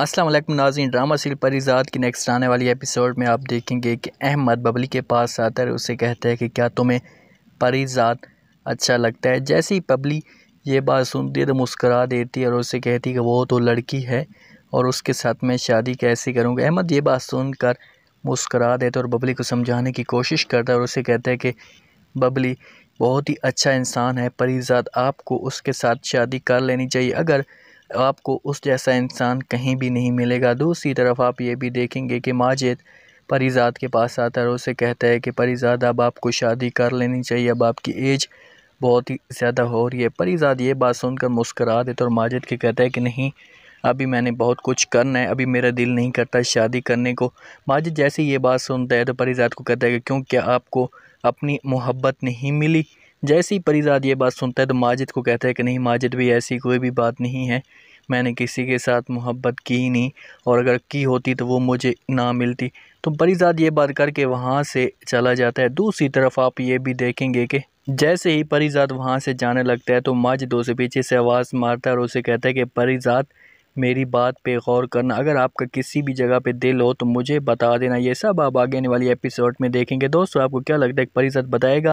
असलम नाजीन drama seal परिजात की next आने वाली एपिसोड में आप देखेंगे कि अहमद बबली के पास आता है उसे कहता है कि क्या तुम्हें परिजात अच्छा लगता है जैसे ही बबली ये बात सुनती है तो मुस्करा देती है और उसे कहती है कि वो तो लड़की है और उसके साथ मैं शादी कैसे करूँगा अहमद ये बात सुनकर मुस्करा देता है और बबली को समझाने की कोशिश करता है और उसे कहता है कि बबली बहुत ही अच्छा इंसान है परिजात आपको उसके साथ शादी कर लेनी चाहिए अगर आपको उस जैसा इंसान कहीं भी नहीं मिलेगा दूसरी तरफ आप ये भी देखेंगे कि माजिद परिजाद के पास आता है और उसे कहता है कि परिजाद अब आपको शादी कर लेनी चाहिए अब आपकी एज बहुत ही ज़्यादा हो रही है परिजाद ये बात सुनकर मुस्करा देते और माजिद के कहता है कि नहीं अभी मैंने बहुत कुछ करना है अभी मेरा दिल नहीं करता शादी करने को माजिद जैसे ये बात सुनता है तो परिजाद को कहता है कि क्यों क्या आपको अपनी मोहब्बत नहीं मिली जैसे ही परिजाद ये बात सुनता है तो माजिद को कहता है कि नहीं माजिद भी ऐसी कोई भी बात नहीं है मैंने किसी के साथ मोहब्बत की ही नहीं और अगर की होती तो वो मुझे ना मिलती तो परिजाद ये बात करके वहाँ से चला जाता है दूसरी तरफ आप ये भी देखेंगे कि जैसे ही परिजाद वहाँ से जाने लगता है तो माजिद उसे पीछे से आवाज़ मारता है और उसे कहता है कि परिजात मेरी बात पे गौर करना अगर आपका किसी भी जगह पे दिल हो तो मुझे बता देना ये सब आप आगे आने वाली एपिसोड में देखेंगे दोस्तों आपको क्या लगता है परिजात बताएगा